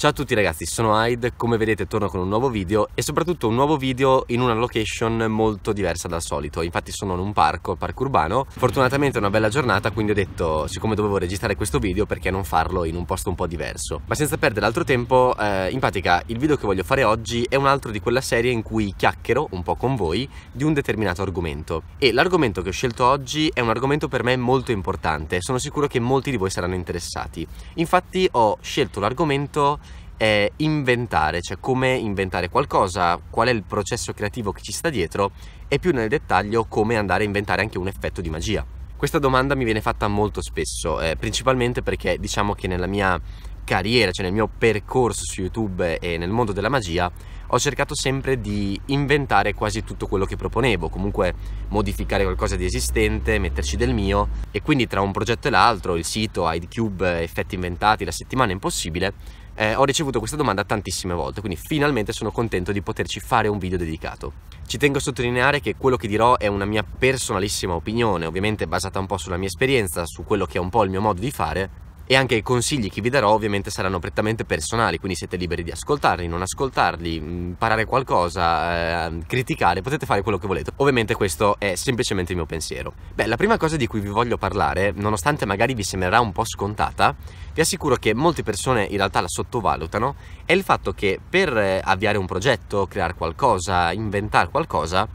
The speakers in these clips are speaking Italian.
Ciao a tutti ragazzi, sono Hyde, come vedete torno con un nuovo video e soprattutto un nuovo video in una location molto diversa dal solito, infatti sono in un parco, il parco urbano, fortunatamente è una bella giornata quindi ho detto siccome dovevo registrare questo video perché non farlo in un posto un po' diverso, ma senza perdere altro tempo, eh, in pratica il video che voglio fare oggi è un altro di quella serie in cui chiacchiero un po' con voi di un determinato argomento e l'argomento che ho scelto oggi è un argomento per me molto importante, sono sicuro che molti di voi saranno interessati, infatti ho scelto l'argomento eh, inventare, cioè come inventare qualcosa, qual è il processo creativo che ci sta dietro e più nel dettaglio come andare a inventare anche un effetto di magia. Questa domanda mi viene fatta molto spesso, eh, principalmente perché diciamo che nella mia carriera, cioè nel mio percorso su YouTube e nel mondo della magia, ho cercato sempre di inventare quasi tutto quello che proponevo, comunque modificare qualcosa di esistente, metterci del mio e quindi tra un progetto e l'altro, il sito, IdeCube, effetti inventati, la settimana impossibile, eh, ho ricevuto questa domanda tantissime volte, quindi finalmente sono contento di poterci fare un video dedicato. Ci tengo a sottolineare che quello che dirò è una mia personalissima opinione, ovviamente basata un po' sulla mia esperienza, su quello che è un po' il mio modo di fare, e anche i consigli che vi darò ovviamente saranno prettamente personali, quindi siete liberi di ascoltarli, non ascoltarli, mm, imparare qualcosa, eh, criticare, potete fare quello che volete. Ovviamente questo è semplicemente il mio pensiero. Beh, la prima cosa di cui vi voglio parlare, nonostante magari vi sembrerà un po' scontata, vi assicuro che molte persone in realtà la sottovalutano, è il fatto che per eh, avviare un progetto, creare qualcosa, inventare qualcosa,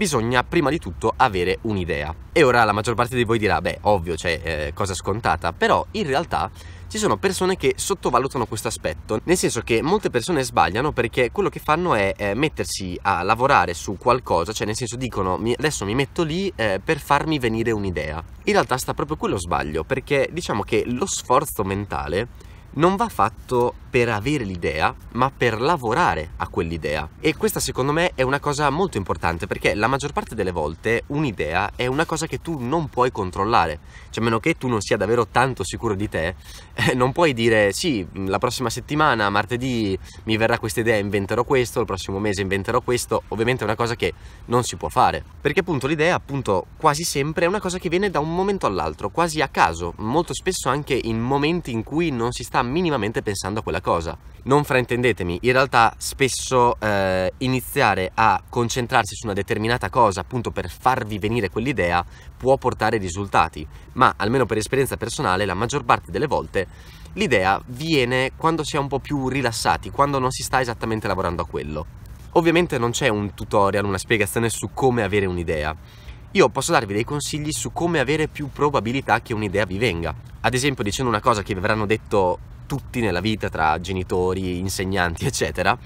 bisogna prima di tutto avere un'idea. E ora la maggior parte di voi dirà, beh, ovvio, cioè, eh, cosa scontata, però in realtà ci sono persone che sottovalutano questo aspetto, nel senso che molte persone sbagliano perché quello che fanno è eh, mettersi a lavorare su qualcosa, cioè nel senso dicono mi, adesso mi metto lì eh, per farmi venire un'idea. In realtà sta proprio quello sbaglio, perché diciamo che lo sforzo mentale non va fatto per avere l'idea, ma per lavorare a quell'idea. E questa secondo me è una cosa molto importante perché la maggior parte delle volte un'idea è una cosa che tu non puoi controllare, cioè a meno che tu non sia davvero tanto sicuro di te, eh, non puoi dire sì, la prossima settimana, martedì mi verrà questa idea, inventerò questo, il prossimo mese inventerò questo, ovviamente è una cosa che non si può fare, perché appunto l'idea appunto quasi sempre è una cosa che viene da un momento all'altro, quasi a caso, molto spesso anche in momenti in cui non si sta sta minimamente pensando a quella cosa. Non fraintendetemi, in realtà spesso eh, iniziare a concentrarsi su una determinata cosa appunto per farvi venire quell'idea può portare risultati, ma almeno per esperienza personale la maggior parte delle volte l'idea viene quando si è un po' più rilassati, quando non si sta esattamente lavorando a quello. Ovviamente non c'è un tutorial, una spiegazione su come avere un'idea io posso darvi dei consigli su come avere più probabilità che un'idea vi venga. Ad esempio dicendo una cosa che vi avranno detto tutti nella vita tra genitori, insegnanti, eccetera,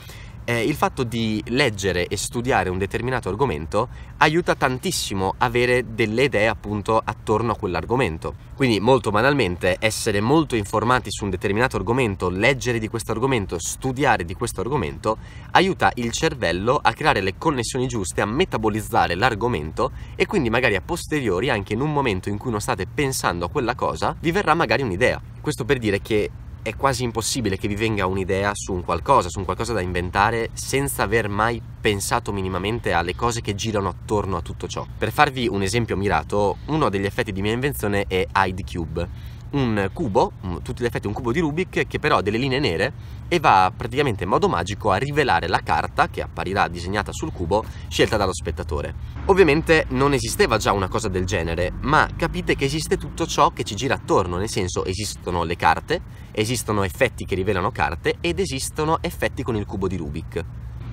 eh, il fatto di leggere e studiare un determinato argomento aiuta tantissimo avere delle idee appunto attorno a quell'argomento. Quindi molto banalmente essere molto informati su un determinato argomento, leggere di questo argomento, studiare di questo argomento, aiuta il cervello a creare le connessioni giuste, a metabolizzare l'argomento e quindi magari a posteriori, anche in un momento in cui non state pensando a quella cosa, vi verrà magari un'idea. Questo per dire che è quasi impossibile che vi venga un'idea su un qualcosa, su un qualcosa da inventare senza aver mai pensato minimamente alle cose che girano attorno a tutto ciò. Per farvi un esempio mirato, uno degli effetti di mia invenzione è Hide Cube un cubo, mm, tutti gli effetti un cubo di Rubik che però ha delle linee nere e va praticamente in modo magico a rivelare la carta che apparirà disegnata sul cubo scelta dallo spettatore. Ovviamente non esisteva già una cosa del genere, ma capite che esiste tutto ciò che ci gira attorno, nel senso esistono le carte, esistono effetti che rivelano carte ed esistono effetti con il cubo di Rubik.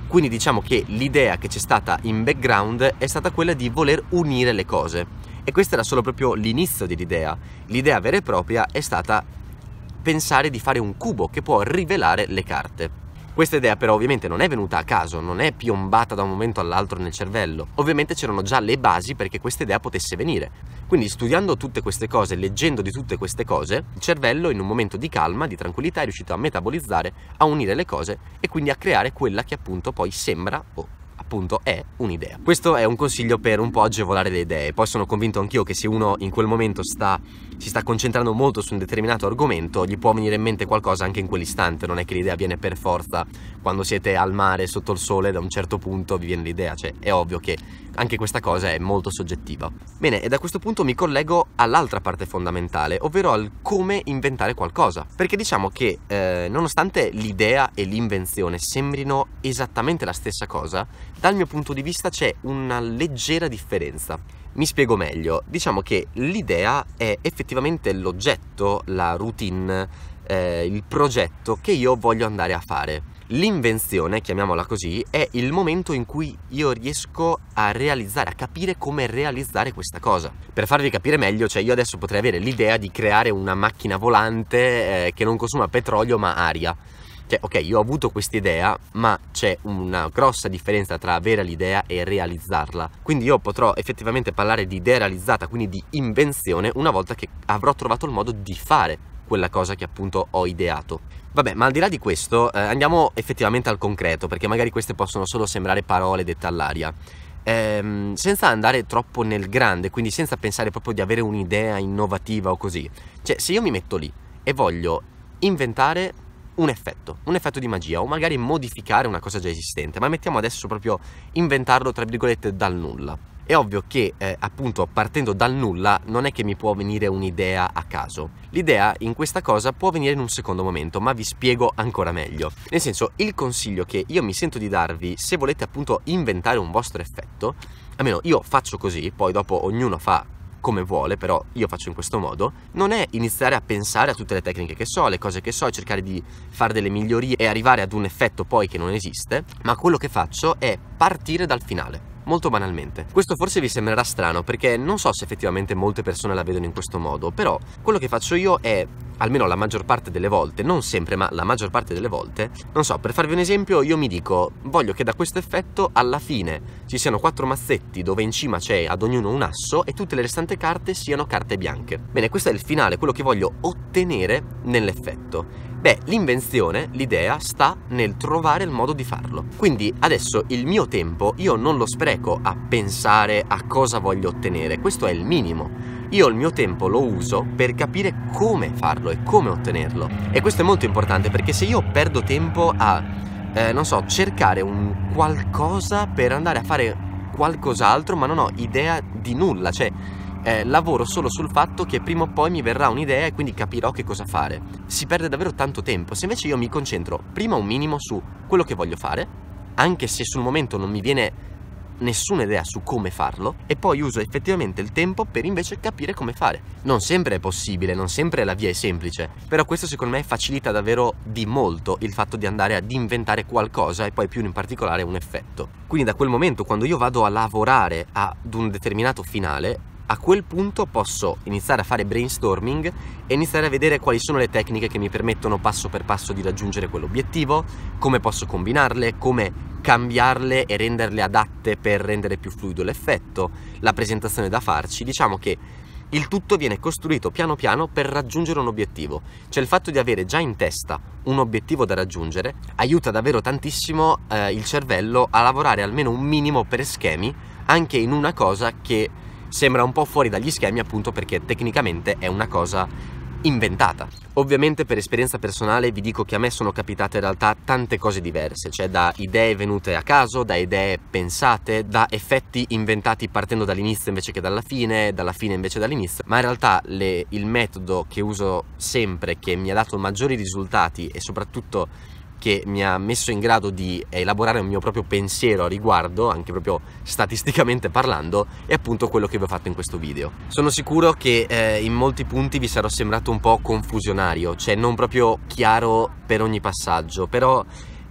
Quindi diciamo che l'idea che c'è stata in background è stata quella di voler unire le cose e questo era solo proprio l'inizio dell'idea. L'idea vera e propria è stata pensare di fare un cubo che può rivelare le carte. Questa idea però ovviamente non è venuta a caso, non è piombata da un momento all'altro nel cervello. Ovviamente c'erano già le basi perché questa idea potesse venire. Quindi studiando tutte queste cose, leggendo di tutte queste cose, il cervello in un momento di calma, di tranquillità è riuscito a metabolizzare, a unire le cose e quindi a creare quella che appunto poi sembra o appunto è un'idea. Questo è un consiglio per un po' agevolare le idee, poi sono convinto anch'io che se uno in quel momento sta, si sta concentrando molto su un determinato argomento, gli può venire in mente qualcosa anche in quell'istante, non è che l'idea viene per forza, quando siete al mare, sotto il sole, da un certo punto vi viene l'idea, cioè è ovvio che anche questa cosa è molto soggettiva. Bene, e da questo punto mi collego all'altra parte fondamentale, ovvero al come inventare qualcosa. Perché diciamo che eh, nonostante l'idea e l'invenzione sembrino esattamente la stessa cosa, dal mio punto di vista c'è una leggera differenza. Mi spiego meglio, diciamo che l'idea è effettivamente l'oggetto, la routine, eh, il progetto che io voglio andare a fare. L'invenzione, chiamiamola così, è il momento in cui io riesco a realizzare, a capire come realizzare questa cosa. Per farvi capire meglio, cioè io adesso potrei avere l'idea di creare una macchina volante eh, che non consuma petrolio ma aria. Cioè, ok, io ho avuto questa idea, ma c'è una grossa differenza tra avere l'idea e realizzarla. Quindi io potrò effettivamente parlare di idea realizzata, quindi di invenzione, una volta che avrò trovato il modo di fare quella cosa che appunto ho ideato. Vabbè, ma al di là di questo eh, andiamo effettivamente al concreto, perché magari queste possono solo sembrare parole dette all'aria. Ehm, senza andare troppo nel grande, quindi senza pensare proprio di avere un'idea innovativa o così. Cioè, se io mi metto lì e voglio inventare un effetto, un effetto di magia o magari modificare una cosa già esistente, ma mettiamo adesso proprio inventarlo tra virgolette dal nulla. È ovvio che eh, appunto partendo dal nulla non è che mi può venire un'idea a caso. L'idea in questa cosa può venire in un secondo momento, ma vi spiego ancora meglio. Nel senso, il consiglio che io mi sento di darvi se volete appunto inventare un vostro effetto, almeno io faccio così, poi dopo ognuno fa come vuole, però io faccio in questo modo, non è iniziare a pensare a tutte le tecniche che so, le cose che so, e cercare di fare delle migliorie e arrivare ad un effetto poi che non esiste, ma quello che faccio è partire dal finale molto banalmente. Questo forse vi sembrerà strano perché non so se effettivamente molte persone la vedono in questo modo, però quello che faccio io è, almeno la maggior parte delle volte, non sempre ma la maggior parte delle volte, non so, per farvi un esempio io mi dico voglio che da questo effetto alla fine ci siano quattro mazzetti dove in cima c'è ad ognuno un asso e tutte le restanti carte siano carte bianche. Bene, questo è il finale, quello che voglio ottenere nell'effetto Beh, l'invenzione, l'idea, sta nel trovare il modo di farlo. Quindi adesso il mio tempo io non lo spreco a pensare a cosa voglio ottenere, questo è il minimo. Io il mio tempo lo uso per capire come farlo e come ottenerlo. E questo è molto importante perché se io perdo tempo a, eh, non so, cercare un qualcosa per andare a fare qualcos'altro ma non ho idea di nulla, cioè eh, lavoro solo sul fatto che prima o poi mi verrà un'idea e quindi capirò che cosa fare. Si perde davvero tanto tempo, se invece io mi concentro prima un minimo su quello che voglio fare, anche se sul momento non mi viene nessuna idea su come farlo e poi uso effettivamente il tempo per invece capire come fare. Non sempre è possibile, non sempre la via è semplice, però questo secondo me facilita davvero di molto il fatto di andare ad inventare qualcosa e poi più in particolare un effetto. Quindi da quel momento quando io vado a lavorare ad un determinato finale a quel punto posso iniziare a fare brainstorming e iniziare a vedere quali sono le tecniche che mi permettono passo per passo di raggiungere quell'obiettivo, come posso combinarle, come cambiarle e renderle adatte per rendere più fluido l'effetto, la presentazione da farci, diciamo che il tutto viene costruito piano piano per raggiungere un obiettivo, cioè il fatto di avere già in testa un obiettivo da raggiungere aiuta davvero tantissimo eh, il cervello a lavorare almeno un minimo per schemi anche in una cosa che sembra un po' fuori dagli schemi appunto perché tecnicamente è una cosa inventata. Ovviamente per esperienza personale vi dico che a me sono capitate in realtà tante cose diverse, cioè da idee venute a caso, da idee pensate, da effetti inventati partendo dall'inizio invece che dalla fine, dalla fine invece dall'inizio, ma in realtà le, il metodo che uso sempre, che mi ha dato maggiori risultati e soprattutto che mi ha messo in grado di elaborare un mio proprio pensiero a riguardo, anche proprio statisticamente parlando, è appunto quello che vi ho fatto in questo video. Sono sicuro che eh, in molti punti vi sarò sembrato un po' confusionario, cioè non proprio chiaro per ogni passaggio, però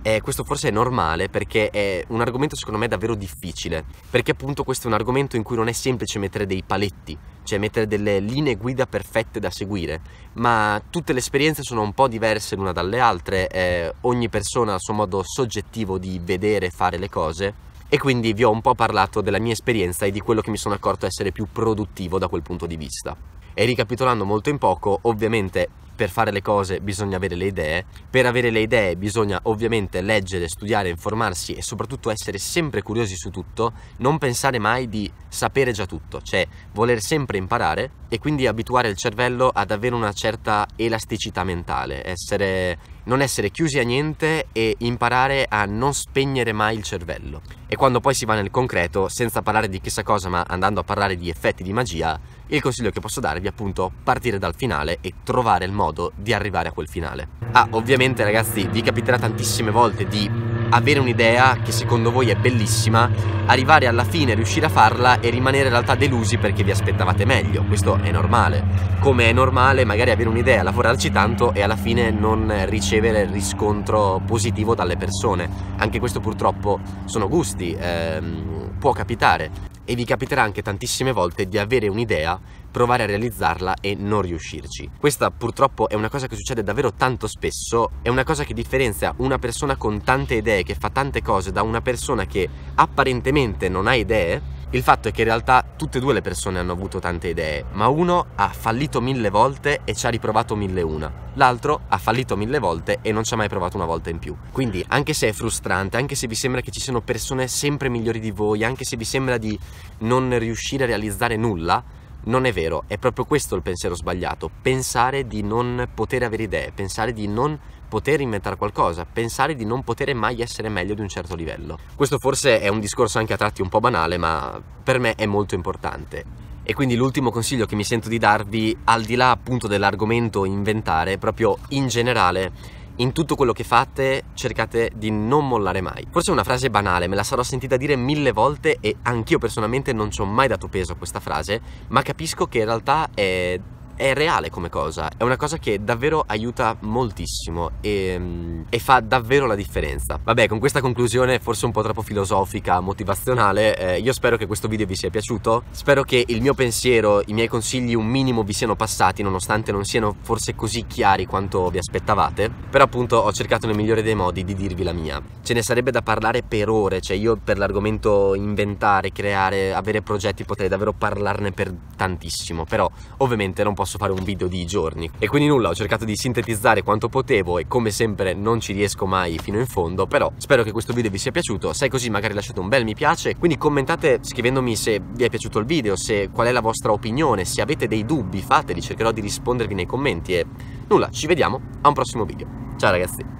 eh, questo forse è normale perché è un argomento secondo me davvero difficile, perché appunto questo è un argomento in cui non è semplice mettere dei paletti, cioè mettere delle linee guida perfette da seguire, ma tutte le esperienze sono un po' diverse l'una dalle altre, eh, ogni persona ha il suo modo soggettivo di vedere e fare le cose e quindi vi ho un po' parlato della mia esperienza e di quello che mi sono accorto essere più produttivo da quel punto di vista. E ricapitolando molto in poco, ovviamente per fare le cose bisogna avere le idee, per avere le idee bisogna ovviamente leggere, studiare, informarsi e soprattutto essere sempre curiosi su tutto, non pensare mai di sapere già tutto, cioè voler sempre imparare e quindi abituare il cervello ad avere una certa elasticità mentale, essere non essere chiusi a niente e imparare a non spegnere mai il cervello. E quando poi si va nel concreto, senza parlare di chissà cosa, ma andando a parlare di effetti di magia, il consiglio che posso darvi è appunto partire dal finale e trovare il modo di arrivare a quel finale. Ah, ovviamente ragazzi, vi capiterà tantissime volte di avere un'idea che secondo voi è bellissima, arrivare alla fine, riuscire a farla e rimanere in realtà delusi perché vi aspettavate meglio. Questo è normale. Come è normale magari avere un'idea, lavorarci tanto e alla fine non ricevere riscontro positivo dalle persone. Anche questo purtroppo sono gusti, ehm, può capitare e vi capiterà anche tantissime volte di avere un'idea, provare a realizzarla e non riuscirci. Questa purtroppo è una cosa che succede davvero tanto spesso, è una cosa che differenzia una persona con tante idee, che fa tante cose, da una persona che apparentemente non ha idee il fatto è che in realtà tutte e due le persone hanno avuto tante idee, ma uno ha fallito mille volte e ci ha riprovato mille una. L'altro ha fallito mille volte e non ci ha mai provato una volta in più. Quindi, anche se è frustrante, anche se vi sembra che ci siano persone sempre migliori di voi, anche se vi sembra di non riuscire a realizzare nulla, non è vero, è proprio questo il pensiero sbagliato, pensare di non poter avere idee, pensare di non poter inventare qualcosa, pensare di non poter mai essere meglio di un certo livello. Questo forse è un discorso anche a tratti un po' banale, ma per me è molto importante. E quindi l'ultimo consiglio che mi sento di darvi, al di là appunto dell'argomento inventare, proprio in generale, in tutto quello che fate cercate di non mollare mai. Forse è una frase banale, me la sarò sentita dire mille volte e anch'io personalmente non ci ho mai dato peso a questa frase, ma capisco che in realtà è è reale come cosa, è una cosa che davvero aiuta moltissimo e, mm, e fa davvero la differenza. Vabbè, con questa conclusione forse un po' troppo filosofica, motivazionale, eh, io spero che questo video vi sia piaciuto, spero che il mio pensiero, i miei consigli un minimo vi siano passati, nonostante non siano forse così chiari quanto vi aspettavate, però appunto ho cercato nel migliore dei modi di dirvi la mia. Ce ne sarebbe da parlare per ore, cioè io per l'argomento inventare, creare, avere progetti potrei davvero parlarne per tantissimo, però ovviamente non posso posso fare un video di giorni. E quindi nulla, ho cercato di sintetizzare quanto potevo e come sempre non ci riesco mai fino in fondo, però spero che questo video vi sia piaciuto, se è così magari lasciate un bel mi piace, quindi commentate scrivendomi se vi è piaciuto il video, se qual è la vostra opinione, se avete dei dubbi fateli, cercherò di rispondervi nei commenti e nulla, ci vediamo a un prossimo video. Ciao ragazzi!